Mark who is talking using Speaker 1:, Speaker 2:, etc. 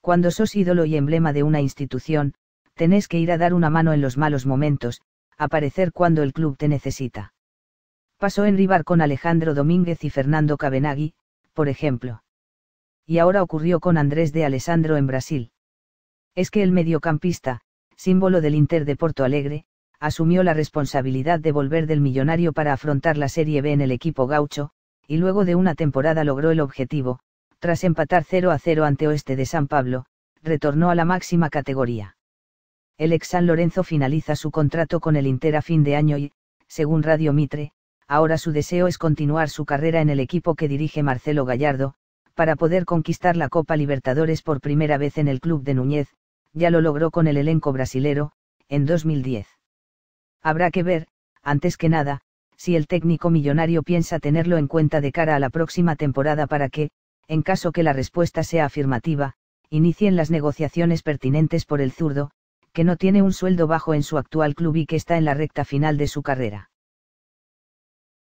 Speaker 1: cuando sos ídolo y emblema de una institución, tenés que ir a dar una mano en los malos momentos, aparecer cuando el club te necesita. Pasó en Ribar con Alejandro Domínguez y Fernando Cabenagui, por ejemplo. Y ahora ocurrió con Andrés de Alessandro en Brasil. Es que el mediocampista, símbolo del Inter de Porto Alegre, asumió la responsabilidad de volver del millonario para afrontar la Serie B en el equipo gaucho, y luego de una temporada logró el objetivo, tras empatar 0 a 0 ante Oeste de San Pablo, retornó a la máxima categoría. El ex San Lorenzo finaliza su contrato con el Inter a fin de año y, según Radio Mitre, ahora su deseo es continuar su carrera en el equipo que dirige Marcelo Gallardo, para poder conquistar la Copa Libertadores por primera vez en el club de Núñez, ya lo logró con el elenco brasilero, en 2010. Habrá que ver, antes que nada, si el técnico millonario piensa tenerlo en cuenta de cara a la próxima temporada para que, en caso que la respuesta sea afirmativa, inicien las negociaciones pertinentes por el zurdo, que no tiene un sueldo bajo en su actual club y que está en la recta final de su carrera.